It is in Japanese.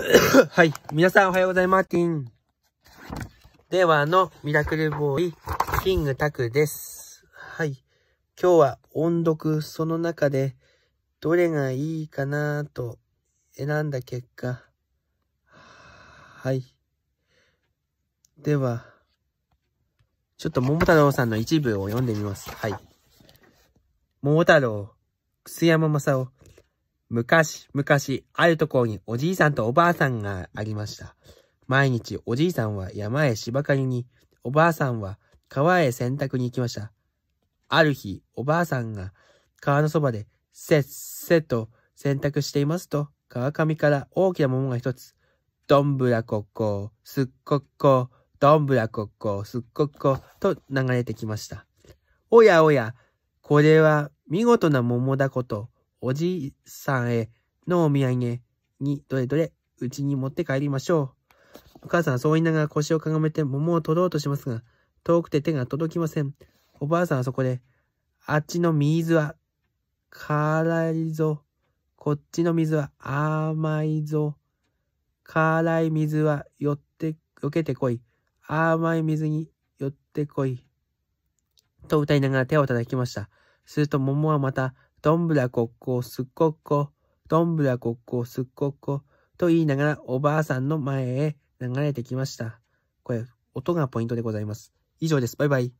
はい。皆さんおはようございます。ではのミラクルボーイ、キングタクです。はい。今日は音読その中でどれがいいかなと選んだ結果。はい。では、ちょっと桃太郎さんの一部を読んでみます。はい。桃太郎、楠山正夫、昔々、あるところにおじいさんとおばあさんがありました。毎日おじいさんは山へ芝刈りに、おばあさんは川へ洗濯に行きました。ある日、おばあさんが川のそばでせっせと洗濯していますと、川上から大きな桃が一つ、どんぶらこっこ、すっこっこ、どんぶらこっこ、すっこっこ、と流れてきました。おやおや、これは見事な桃だこと、おじいさんへのお土産にどれどれうちに持って帰りましょう。お母さんはそう言いながら腰をかがめて桃を取ろうとしますが、遠くて手が届きません。おばあさんはそこで、あっちの水は辛いぞ。こっちの水は甘いぞ。辛い水は寄って、避けてこい。甘い水に寄ってこい。と歌いながら手を叩きました。すると桃はまたどんぶらこっこすっこっこ、どんぶらこっこすっこっこ、と言いながらおばあさんの前へ流れてきました。これ、音がポイントでございます。以上です。バイバイ。